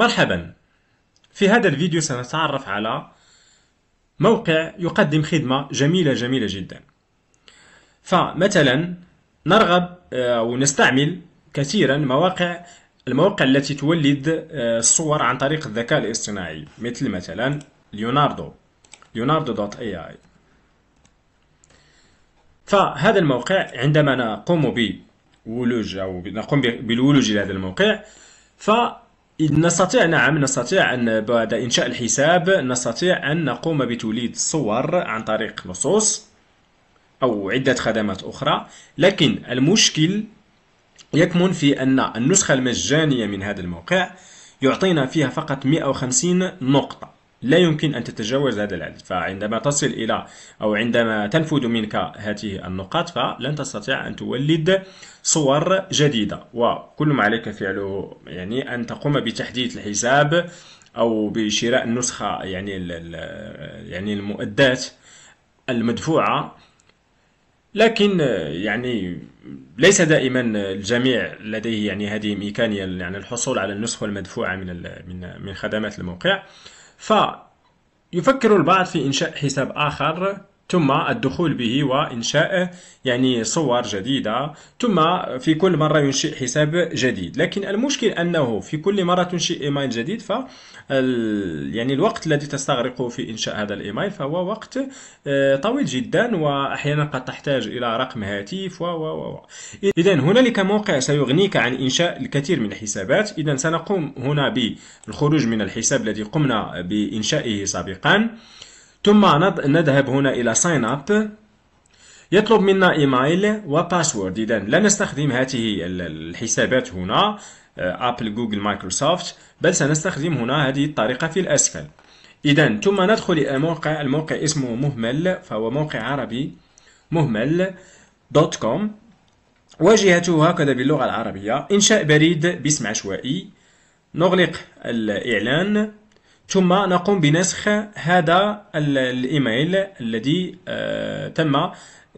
مرحبا في هذا الفيديو سنتعرف على موقع يقدم خدمة جميلة جميلة جدا فمثلا نرغب أو آه، نستعمل كثيرا مواقع المواقع التي تولد آه، الصور عن طريق الذكاء الاصطناعي مثل مثلا ليوناردو ليوناردو دوت اي اي فهذا الموقع عندما نقوم بولوج او نقوم بالولوج لهذا الموقع ف نستطيع نعم نستطيع أن بعد إنشاء الحساب نستطيع أن نقوم بتوليد صور عن طريق نصوص أو عدة خدمات أخرى لكن المشكل يكمن في أن النسخة المجانية من هذا الموقع يعطينا فيها فقط 150 نقطة لا يمكن أن تتجاوز هذا العدد فعندما تصل إلى أو عندما تنفذ منك هذه النقاط فلن تستطيع أن تولد صور جديدة وكل ما عليك فعله يعني أن تقوم بتحديث الحساب أو بشراء النسخة يعني يعني المؤدات المدفوعة لكن يعني ليس دائما الجميع لديه يعني هذه الإمكانية يعني الحصول على النسخة المدفوعة من من من خدمات الموقع فيفكر البعض في إنشاء حساب آخر ثم الدخول به وإنشاء يعني صور جديدة ثم في كل مرة ينشئ حساب جديد لكن المشكل أنه في كل مرة تنشئ إيميل جديد ف يعني الوقت الذي تستغرقه في إنشاء هذا الإيميل فهو وقت آه، طويل جدا وأحيانا قد تحتاج إلى رقم هاتف و و و إذا هنالك موقع سيغنيك عن إنشاء الكثير من الحسابات إذا سنقوم هنا بالخروج من الحساب الذي قمنا بإنشائه سابقا ثم نذهب هنا إلى ساين أب يطلب منا ايميل وباسورد اذا لا نستخدم هذه الحسابات هنا ابل جوجل مايكروسوفت بل سنستخدم هنا هذه الطريقه في الاسفل اذا ثم ندخل الى الموقع الموقع اسمه مهمل فهو موقع عربي مهمل دوت كوم واجهته هكذا باللغه العربيه انشاء بريد باسم عشوائي نغلق الاعلان ثم نقوم بنسخ هذا الايميل الذي آه، تم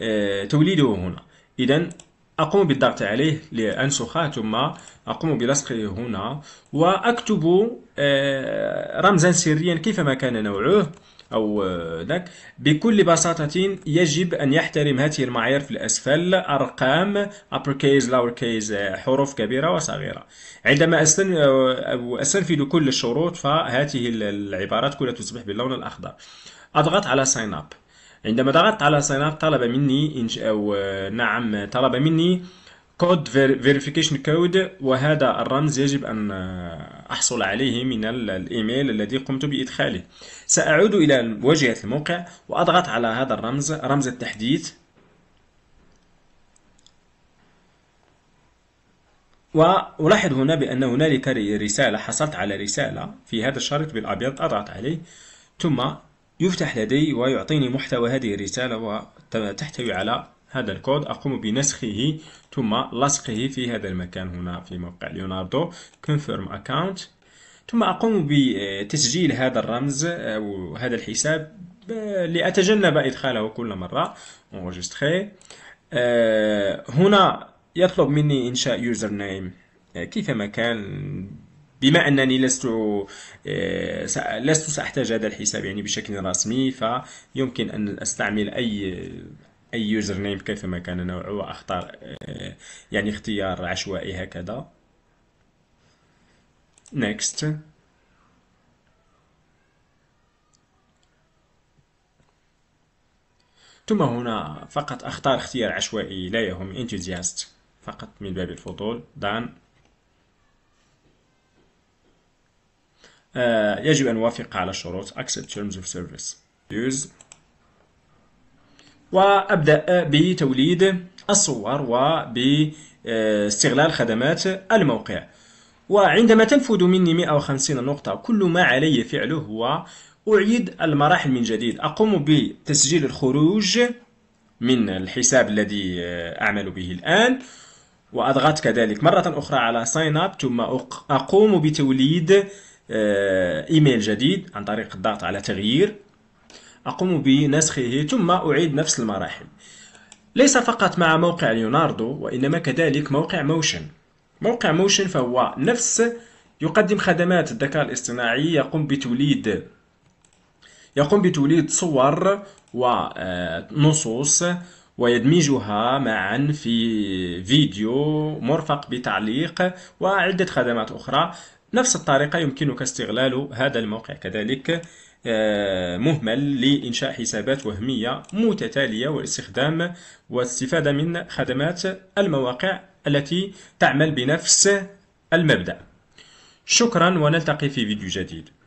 آه، توليده هنا اذا اقوم بالضغط عليه لانسخه ثم اقوم بلصقه هنا واكتب آه، رمزا سريا كيفما كان نوعه أو آه، ذاك بكل بساطة يجب أن يحترم هذه المعايير في الأسفل أرقام uppercase lowercase آه، حروف كبيرة وصغيرة عندما آه، أستنفذ كل الشروط فهذه العبارات كلها تصبح باللون الأخضر أضغط على sign up عندما ضغطت على sign up طلب مني أو نعم طلب مني كود فيريفيكيشن كود وهذا الرمز يجب أن أحصل عليه من الإيميل الذي قمت بإدخاله سأعود إلى واجهة الموقع وأضغط على هذا الرمز رمز التحديث وألاحظ هنا بأن هنالك رسالة حصلت على رسالة في هذا الشريط بالأبيض أضغط عليه ثم يفتح لدي ويعطيني محتوى هذه الرسالة وتحتوي على هذا الكود أقوم بنسخه ثم لصقه في هذا المكان هنا في موقع ليوناردو confirm account ثم أقوم بتسجيل هذا الرمز أو آه، هذا الحساب آه، لأتجنب إدخاله كل مرة آه، هنا يطلب مني إنشاء يوزر نيم كيفما كان بما انني لست لست ساحتاج هذا الحساب يعني بشكل رسمي فيمكن ان استعمل اي اي يوزر نيم كيفما كان نوعه واختار آه، يعني اختيار عشوائي هكذا next ثم هنا فقط اختار اختيار عشوائي لا يهم enthusiast فقط من باب الفضول done آه يجب أن أوافق على الشروط accept terms of service use وأبدأ بتوليد الصور وباستغلال خدمات الموقع وعندما تنفذ مني 150 نقطة كل ما علي فعله هو أعيد المراحل من جديد أقوم بتسجيل الخروج من الحساب الذي أعمل به الآن وأضغط كذلك مرة أخرى على ساين أب ثم أقوم بتوليد آه، إيميل جديد عن طريق الضغط على تغيير أقوم بنسخه ثم أعيد نفس المراحل ليس فقط مع موقع ليوناردو وإنما كذلك موقع موشن موقع موشن فهو نفس يقدم خدمات الذكاء الاصطناعي يقوم بتوليد يقوم بتوليد صور ونصوص آه، ويدمجها معا في فيديو مرفق بتعليق وعدة خدمات أخرى نفس الطريقة يمكنك استغلال هذا الموقع كذلك آه، مهمل لإنشاء حسابات وهمية متتالية واستخدام والاستفادة من خدمات المواقع التي تعمل بنفس المبدأ شكرا ونلتقي في فيديو جديد